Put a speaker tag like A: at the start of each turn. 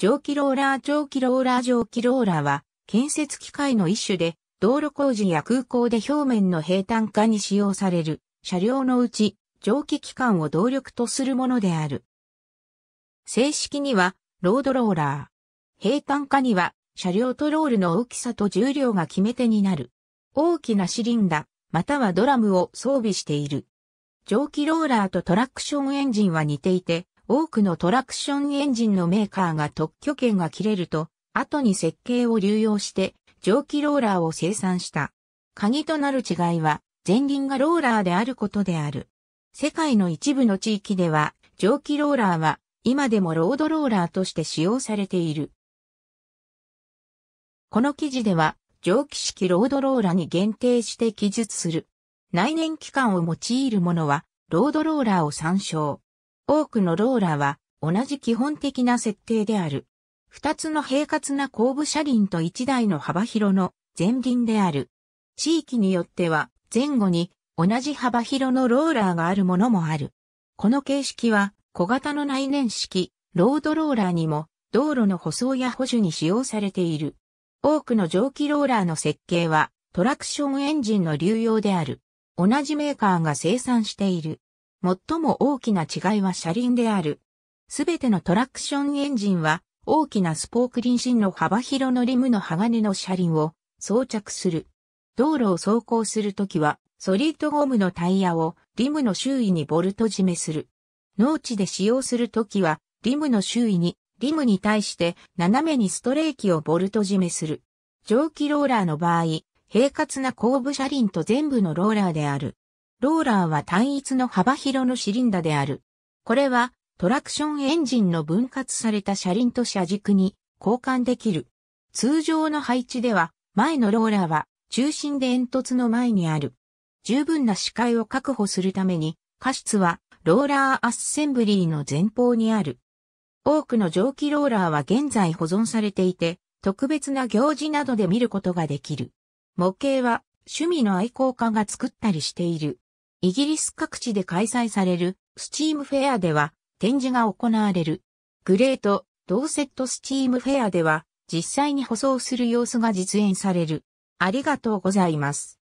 A: 蒸気ローラー蒸気ローラー蒸気ローラーは建設機械の一種で道路工事や空港で表面の平坦化に使用される車両のうち蒸気機関を動力とするものである。正式にはロードローラー。平坦化には車両とロールの大きさと重量が決め手になる。大きなシリンダ、またはドラムを装備している。蒸気ローラーとトラクションエンジンは似ていて、多くのトラクションエンジンのメーカーが特許権が切れると、後に設計を流用して蒸気ローラーを生産した。鍵となる違いは、前輪がローラーであることである。世界の一部の地域では、蒸気ローラーは今でもロードローラーとして使用されている。この記事では、蒸気式ロードローラーに限定して記述する。内燃機関を用いるものは、ロードローラーを参照。多くのローラーは同じ基本的な設定である。二つの平滑な後部車輪と一台の幅広の前輪である。地域によっては前後に同じ幅広のローラーがあるものもある。この形式は小型の内燃式、ロードローラーにも道路の舗装や補修に使用されている。多くの蒸気ローラーの設計はトラクションエンジンの流用である。同じメーカーが生産している。最も大きな違いは車輪である。すべてのトラクションエンジンは大きなスポークリン芯の幅広のリムの鋼の車輪を装着する。道路を走行するときはソリッドゴムのタイヤをリムの周囲にボルト締めする。農地で使用するときはリムの周囲にリムに対して斜めにストレーキをボルト締めする。蒸気ローラーの場合、平滑な後部車輪と全部のローラーである。ローラーは単一の幅広のシリンダである。これはトラクションエンジンの分割された車輪と車軸に交換できる。通常の配置では前のローラーは中心で煙突の前にある。十分な視界を確保するために、過失はローラーアッセンブリーの前方にある。多くの蒸気ローラーは現在保存されていて、特別な行事などで見ることができる。模型は趣味の愛好家が作ったりしている。イギリス各地で開催されるスチームフェアでは展示が行われる。グレート・ドーセットスチームフェアでは実際に舗装する様子が実演される。ありがとうございます。